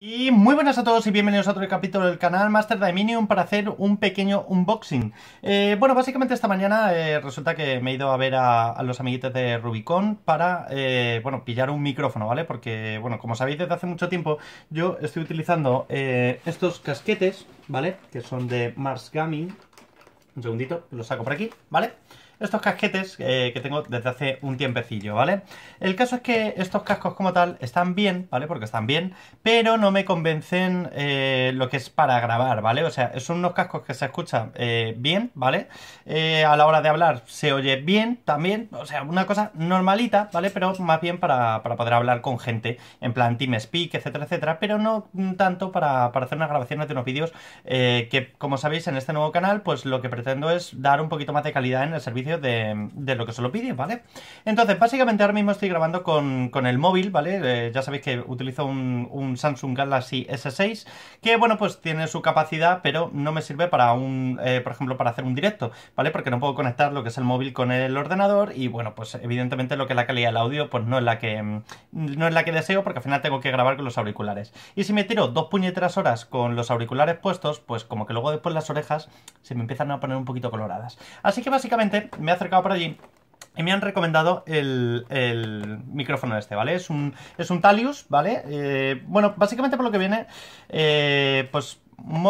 Y muy buenas a todos y bienvenidos a otro capítulo del canal Master Dominion para hacer un pequeño unboxing. Eh, bueno, básicamente esta mañana eh, resulta que me he ido a ver a, los amiguitos de Rubicon para, eh, bueno, pillar un micrófono, ¿vale? Porque, bueno, como sabéis desde hace mucho tiempo yo estoy utilizando estos casquetes, ¿vale? Que son de Mars Gaming. Un segundito, los saco por aquí, ¿vale? vale estos casquetes eh, que tengo desde hace un tiempecillo, ¿vale? El caso es que estos cascos como tal están bien, ¿vale? Porque están bien, pero no me convencen eh, lo que es para grabar, ¿vale? O sea, son unos cascos que se escuchan eh, bien, ¿vale? a la hora de hablar se oye bien también, o sea, una cosa normalita, ¿vale? Pero más bien para, poder hablar con gente, en plan Team Speak, etcétera, etcétera, pero no tanto para, para hacer Una grabación de unos vídeos que, como sabéis, en este nuevo canal, pues lo que pretendo es dar un poquito más de calidad en el servicio de, lo que se lo pide, ¿vale? Entonces, básicamente ahora mismo estoy grabando con, el móvil, ¿vale? Eh, ya sabéis que utilizo un, Samsung Galaxy S6, que bueno, pues tiene su capacidad, pero no me sirve para un, eh, por ejemplo, para hacer un directo, ¿vale? Porque no puedo conectar lo que es el móvil con el ordenador y bueno, pues evidentemente lo que es la calidad del audio, pues no es la que, no es la que deseo, porque al final tengo que grabar con los auriculares. Y si me tiro dos puñeteras horas con los auriculares puestos, pues como que luego después las orejas se me empiezan a poner un poquito coloradas. Así que básicamente me he acercado por allí y me han recomendado el, el, micrófono este, ¿vale? Es un, es un Talius, ¿vale? Eh, bueno, básicamente por lo que viene, eh, pues Mm,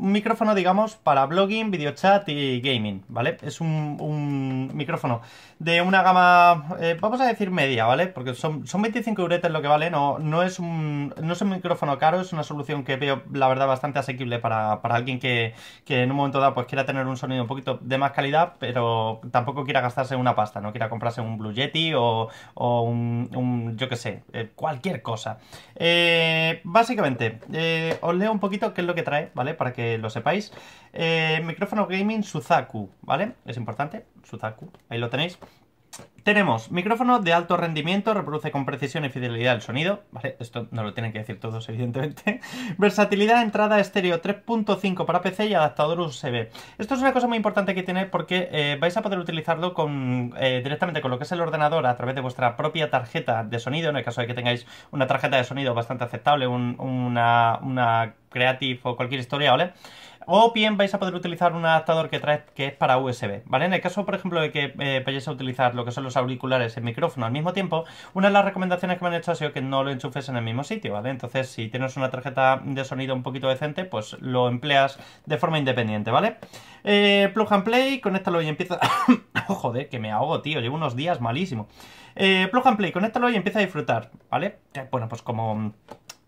un micrófono, digamos, para blogging, videochat y gaming, ¿vale? Es un, micrófono de una gama, eh, vamos a decir media, ¿vale? Porque son, son 25 euretes lo que vale, no, no, es un, no es un micrófono caro, es una solución que veo, la verdad, bastante asequible para, alguien que, en un momento dado pues quiera tener un sonido un poquito de más calidad, pero tampoco quiera gastarse una pasta, no quiera comprarse un Blue Yeti o, un, yo que sé, eh, cualquier cosa. Eh, básicamente, os leo un poquito que es lo que trae, ¿vale? Para que lo sepáis. Eh, micrófono gaming Suzaku, ¿vale? Es importante, Suzaku, ahí lo tenéis. Tenemos micrófono de alto rendimiento, reproduce con precisión y fidelidad el sonido, ¿vale? Esto no lo tienen que decir todos, evidentemente. Versatilidad, entrada estéreo 3.5 para PC y adaptador USB. Esto es una cosa muy importante que tiene porque eh, vais a poder utilizarlo con, eh, directamente con lo que es el ordenador a través de vuestra propia tarjeta de sonido, en el caso de que tengáis una tarjeta de sonido bastante aceptable, una, una Creative o cualquier historia, ¿vale? O bien vais a poder utilizar un adaptador que trae que es para USB, ¿vale? En el caso, por ejemplo, de que eh, vayáis a utilizar lo que son los auriculares y el micrófono al mismo tiempo, una de las recomendaciones que me han hecho ha sido que no lo enchufes en el mismo sitio, ¿vale? Entonces, si tienes una tarjeta de sonido un poquito decente, pues lo empleas de forma independiente, ¿vale? Eh, plug and play, conéctalo y empieza... Oh, joder, que me ahogo, tío, llevo unos días malísimo. Eh, plug and play, conéctalo y empieza a disfrutar, ¿vale? Eh, bueno, pues como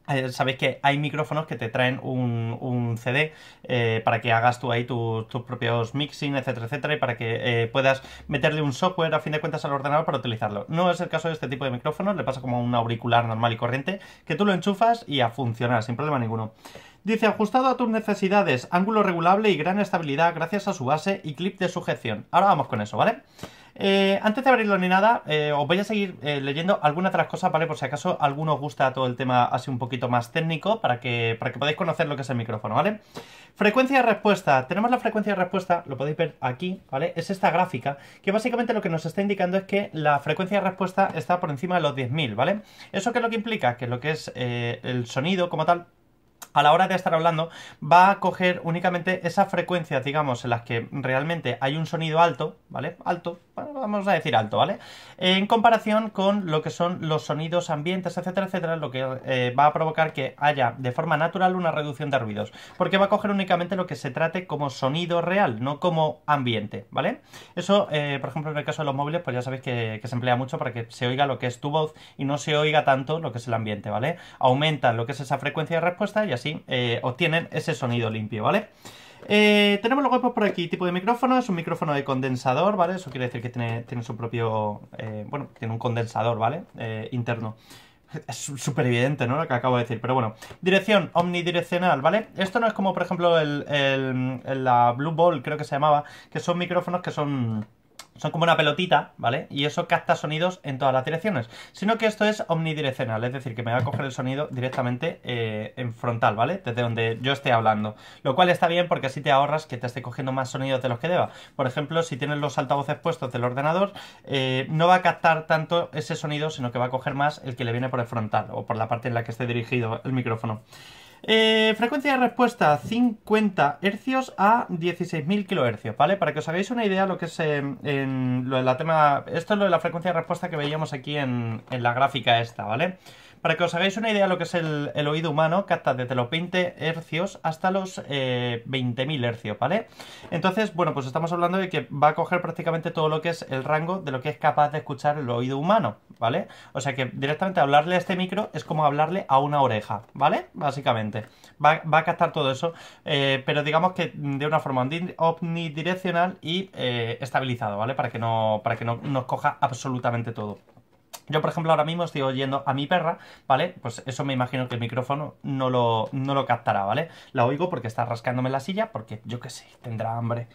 eh, sabéis que hay micrófonos que te traen un, un CD eh, para que hagas tú ahí tus propios mixing, etcétera, etcétera, y para que eh, puedas meterle un software a fin de cuentas al ordenador para utilizarlo. No es el caso de este tipo de micrófonos, le pasa como un auricular normal y corriente, que tú lo enchufas y a funcionar sin problema ninguno. Dice, ajustado a tus necesidades, ángulo regulable y gran estabilidad gracias a su base y clip de sujeción. Ahora vamos con eso, ¿vale? vale eh, antes de abrirlo ni nada, eh, os voy a seguir eh, leyendo algunas de las cosas, ¿vale? Por si acaso alguno os gusta todo el tema así un poquito más técnico, para que, para que podáis conocer lo que es el micrófono, ¿vale? Frecuencia de respuesta. Tenemos la frecuencia de respuesta, lo podéis ver aquí, ¿vale? Es esta gráfica, que básicamente lo que nos está indicando es que la frecuencia de respuesta está por encima de los 10.000, ¿vale? ¿Eso que es lo que implica? Que lo que es el sonido como tal a la hora de estar hablando, va a coger únicamente esas frecuencias, digamos, en las que realmente hay un sonido alto, ¿vale? Alto, vamos a decir alto, ¿vale? En comparación con lo que son los sonidos ambientes, etcétera, etcétera, lo que eh, va a provocar que haya de forma natural una reducción de ruidos, porque va a coger únicamente lo que se trate como sonido real, no como ambiente, ¿vale? Eso, eh, por ejemplo, en el caso de los móviles, pues ya sabéis que, se emplea mucho para que se oiga lo que es tu voz y no se oiga tanto lo que es el ambiente, ¿vale? Aumenta lo que es esa frecuencia de respuesta y así eh, obtienen ese sonido limpio, ¿vale? Eh, tenemos los huevos por aquí, tipo de micrófono, es un micrófono de condensador, ¿vale? Eso quiere decir que tiene, su propio, eh, bueno, tiene un condensador, ¿vale? interno. Es súper evidente, ¿no? Lo que acabo de decir, pero bueno. Dirección omnidireccional, ¿vale? Esto no es como, por ejemplo, el, el, la Blue Ball, creo que se llamaba, que son micrófonos que son son como una pelotita, ¿vale? Y eso capta sonidos en todas las direcciones. Sino que esto es omnidireccional, es decir, que me va a coger el sonido directamente eh, en frontal, ¿vale? Desde donde yo esté hablando. Lo cual está bien porque así te ahorras que te esté cogiendo más sonidos de los que deba. Por ejemplo, si tienes los altavoces puestos del ordenador, eh, no va a captar tanto ese sonido, sino que va a coger más el que le viene por el frontal o por la parte en la que esté dirigido el micrófono. Eh, frecuencia de respuesta 50 Hz a 16.000 kHz, ¿vale? Para que os hagáis una idea lo que es em, lo de la tema... Esto es lo de la frecuencia de respuesta que veíamos aquí en, la gráfica esta, ¿vale? vale para que os hagáis una idea de lo que es el, oído humano, capta desde los 20 hercios hasta los 20.000 eh, hercios, ¿vale? Entonces, bueno, pues estamos hablando de que va a coger prácticamente todo lo que es el rango de lo que es capaz de escuchar el oído humano, ¿vale? O sea que directamente hablarle a este micro es como hablarle a una oreja, ¿vale? Básicamente. Va, a captar todo eso, eh, pero digamos que de una forma omnidireccional y eh, estabilizado, ¿vale? Para que no, para que no nos coja absolutamente todo. Yo, por ejemplo, ahora mismo estoy oyendo a mi perra, ¿vale? Pues eso me imagino que el micrófono no lo, no lo captará, ¿vale? La oigo porque está rascándome la silla, porque yo qué sé, tendrá hambre.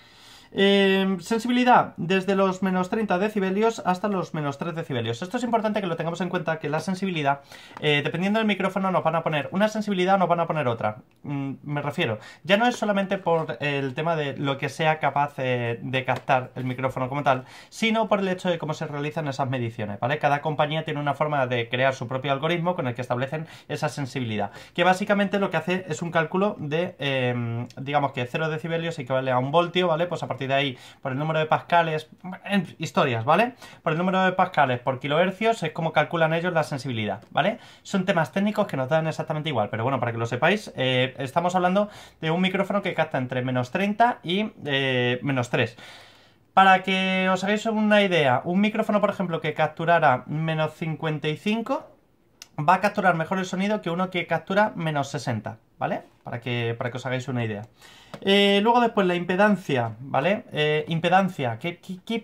Em, sensibilidad desde los menos 30 decibelios hasta los menos 3 decibelios. Esto es importante que lo tengamos en cuenta, que la sensibilidad, eh, dependiendo del micrófono, nos van a poner una sensibilidad o nos van a poner otra. Mm, me refiero, ya no es solamente por el tema de lo que sea capaz eh, de captar el micrófono como tal, sino por el hecho de cómo se realizan esas mediciones, ¿vale? Cada compañía tiene una forma de crear su propio algoritmo con el que establecen esa sensibilidad, que básicamente lo que hace es un cálculo de, em, digamos que 0 decibelios equivale a un voltio, ¿vale? Pues a partir de ahí por el número de pascales, historias, ¿vale? Por el número de pascales por kilohercios es como calculan ellos la sensibilidad, ¿vale? Son temas técnicos que nos dan exactamente igual, pero bueno, para que lo sepáis, eh, estamos hablando de un micrófono que capta entre menos 30 y eh, menos 3. Para que os hagáis una idea, un micrófono, por ejemplo, que capturara menos 55 va a capturar mejor el sonido que uno que captura menos 60, ¿vale? Para que, para que os hagáis una idea. Eh, luego después la impedancia, ¿vale? Eh, impedancia, qué,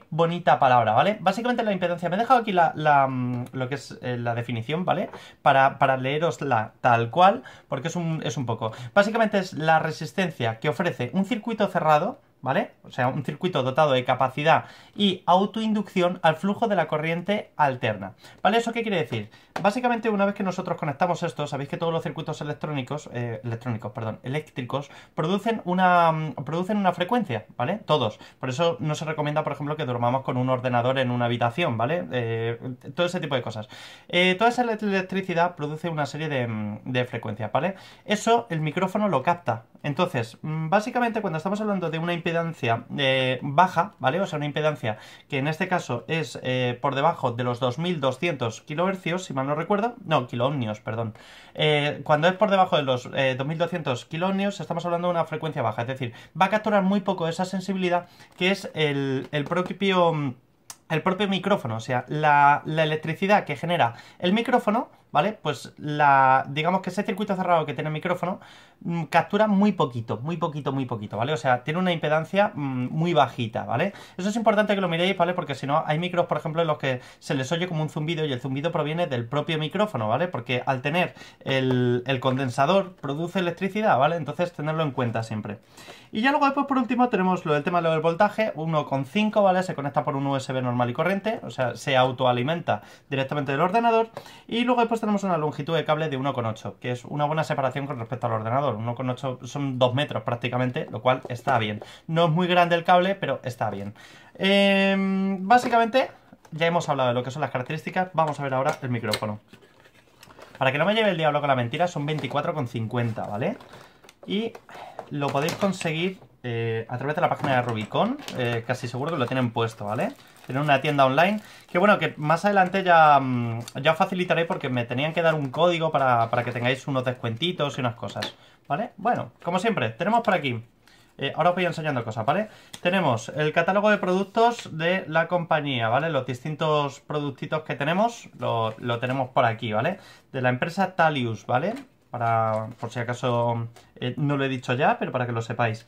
bonita palabra, ¿vale? Básicamente la impedancia, me he dejado aquí mm, lo que es eh, la definición, ¿vale? Para, para leerosla tal cual, porque un, es un poco. Básicamente es la resistencia que ofrece un circuito cerrado, ¿vale? O sea, un circuito dotado de capacidad y autoinducción al flujo de la corriente alterna. ¿Vale? ¿Eso qué quiere decir? Básicamente, una vez que nosotros conectamos esto, sabéis que todos los circuitos electrónicos, eh, electrónicos, perdón, eléctricos, producen una, mm, producen una frecuencia, ¿vale? Todos. Por eso no se recomienda, por ejemplo, que durmamos con un ordenador en una habitación, ¿vale? Eh, todo ese tipo de cosas. Eh, toda esa electricidad produce una serie de, mm, de frecuencias, ¿vale? Eso el micrófono lo capta. Entonces, mm, básicamente, cuando estamos hablando de una impedancia eh, baja, ¿vale? O sea, una impedancia que en este caso es eh, por debajo de los 2200 kilohercios, si mal no recuerdo, no, kiloohmios, perdón. Eh, cuando es por debajo de los 2200 kiloohmios, estamos hablando de una frecuencia baja, es decir, va a capturar muy poco esa sensibilidad que es el, propio el propio micrófono, o sea, la, electricidad que genera el micrófono ¿vale? Pues la, digamos que ese circuito cerrado que tiene el micrófono mm, captura muy poquito, muy poquito, muy poquito, ¿vale? O sea, tiene una impedancia mm, muy bajita, ¿vale? Eso es importante que lo miréis, ¿vale? Porque si no, hay micros, por ejemplo, en los que se les oye como un zumbido y el zumbido proviene del propio micrófono, ¿vale? Porque al tener el, condensador produce electricidad, ¿vale? Entonces, tenerlo en cuenta siempre. Y ya luego después, por último, tenemos lo del tema del voltaje, 1,5, ¿vale? Se conecta por un USB normal y corriente, o sea, se autoalimenta directamente del ordenador. Y luego después tenemos una longitud de cable de 1,8, que es una buena separación con respecto al ordenador. 1,8 son 2 metros prácticamente, lo cual está bien. No es muy grande el cable, pero está bien. Em, básicamente, ya hemos hablado de lo que son las características. Vamos a ver ahora el micrófono. Para que no me lleve el diablo con la mentira, son 24,50, ¿vale? Y lo podéis conseguir eh, a través de la página de Rubicon. Eh, casi seguro que lo tienen puesto, ¿vale? vale Tener una tienda online. Que bueno, que más adelante ya, mm, ya os facilitaré porque me tenían que dar un código para, que tengáis unos descuentitos y unas cosas. ¿Vale? Bueno, como siempre, tenemos por aquí eh, ahora os voy enseñando cosas, ¿vale? Tenemos el catálogo de productos de la compañía, ¿vale? Los distintos productitos que tenemos, lo, tenemos por aquí, ¿vale? De la empresa Talius, ¿vale? Para, por si acaso eh, no lo he dicho ya, pero para que lo sepáis.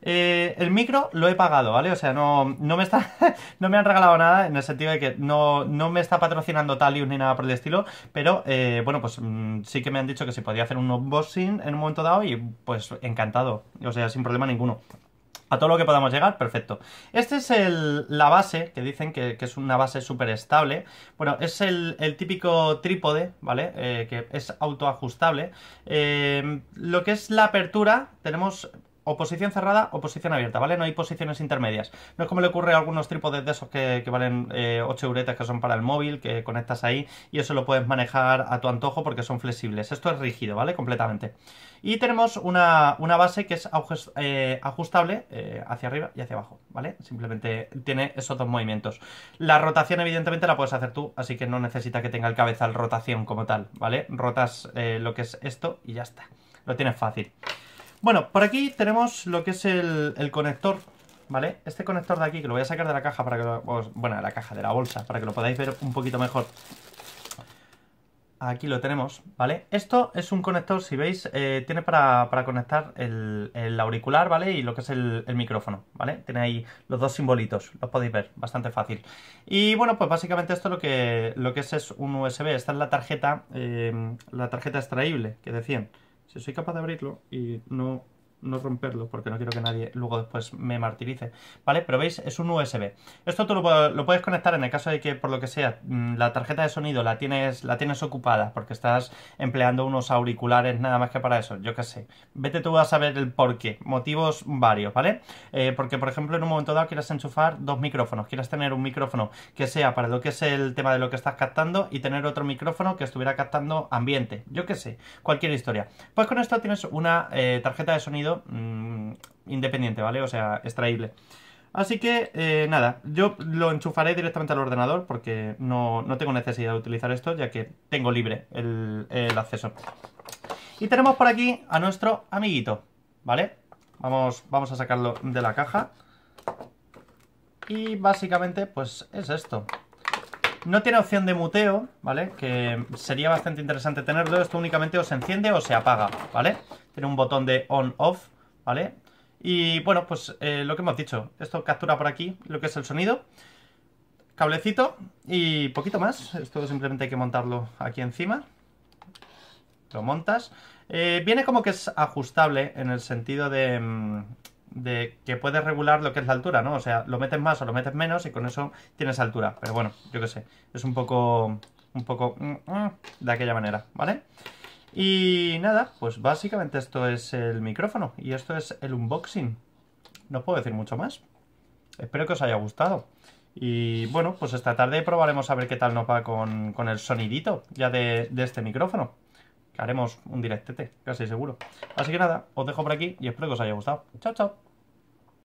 Eh, el micro lo he pagado, ¿vale? O sea, no, me está, no me han regalado nada en el sentido de que no, me está patrocinando Talius ni nada por el estilo, pero eh, bueno, pues mm, sí que me han dicho que se podía hacer un unboxing en un momento dado y pues encantado, o sea, sin problema ninguno. A todo lo que podamos llegar, perfecto. Esta es la base, que dicen que, es una base súper estable. Bueno, es el, típico trípode, ¿vale? Eh, que es autoajustable. lo que es la apertura, tenemos o posición cerrada o posición abierta, ¿vale? No hay posiciones intermedias. No es como le ocurre a algunos trípodes de esos que, valen eh, ocho 8 euretas que son para el móvil, que conectas ahí y eso lo puedes manejar a tu antojo porque son flexibles. Esto es rígido, ¿vale? Completamente. Y tenemos una, base que es eh, ajustable eh, hacia arriba y hacia abajo, ¿vale? Simplemente tiene esos dos movimientos. La rotación evidentemente la puedes hacer tú, así que no necesita que tenga el cabezal rotación como tal, ¿vale? Rotas lo que es esto y ya está. Lo tienes fácil. Bueno, por aquí tenemos lo que es el, conector ¿vale? Este conector de aquí, que lo voy a sacar de la caja para que lo, Bueno, de la caja, de la bolsa, para que lo podáis ver un poquito mejor. Aquí lo tenemos, ¿vale? Esto es un conector, si veis, eh, tiene para, conectar el, auricular, ¿vale? Y lo que es el, micrófono, ¿vale? Tiene ahí los dos simbolitos, los podéis ver, bastante fácil. Y bueno, pues básicamente esto lo que, lo que es es un USB. Esta es la tarjeta, eh, la tarjeta extraíble que decían soy capaz de abrirlo y no no romperlo porque no quiero que nadie luego después me martirice, ¿vale? Pero veis, es un USB. Esto tú lo, puedes conectar en el caso de que, por lo que sea, mm, la tarjeta de sonido la tienes, la tienes ocupada porque estás empleando unos auriculares nada más que para eso, yo qué sé. Vete tú a saber el por qué, motivos varios, ¿vale? Eh, porque, por ejemplo, en un momento dado quieras enchufar dos micrófonos, quieras tener un micrófono que sea para lo que es el tema de lo que estás captando y tener otro micrófono que estuviera captando ambiente, yo qué sé, cualquier historia. Pues con esto tienes una eh, tarjeta de sonido Mm, independiente, ¿vale? O sea, extraíble. Así que, eh, nada, yo lo enchufaré directamente al ordenador porque no, no tengo necesidad de utilizar esto ya que tengo libre el, acceso. Y tenemos por aquí a nuestro amiguito, ¿vale? Vamos, vamos a sacarlo de la caja. Y básicamente, pues es esto. No tiene opción de muteo, ¿vale? Que sería bastante interesante tenerlo. Esto únicamente o se enciende o se apaga, ¿vale? Tiene un botón de on-off, ¿vale? Y bueno, pues eh, lo que hemos dicho. Esto captura por aquí lo que es el sonido. Cablecito y poquito más. Esto simplemente hay que montarlo aquí encima. Lo montas. Eh, viene como que es ajustable en el sentido de... Mm, de que puedes regular lo que es la altura, ¿no? O sea, lo metes más o lo metes menos y con eso tienes altura. Pero bueno, yo qué sé, es un poco, un poco mm, mm, de aquella manera, ¿vale? Y nada, pues básicamente esto es el micrófono y esto es el unboxing. No puedo decir mucho más. Espero que os haya gustado. Y bueno, pues esta tarde probaremos a ver qué tal nos va con, el sonidito ya de este micrófono haremos un directete, casi seguro. Así que nada, os dejo por aquí y espero que os haya gustado. Chao, chao.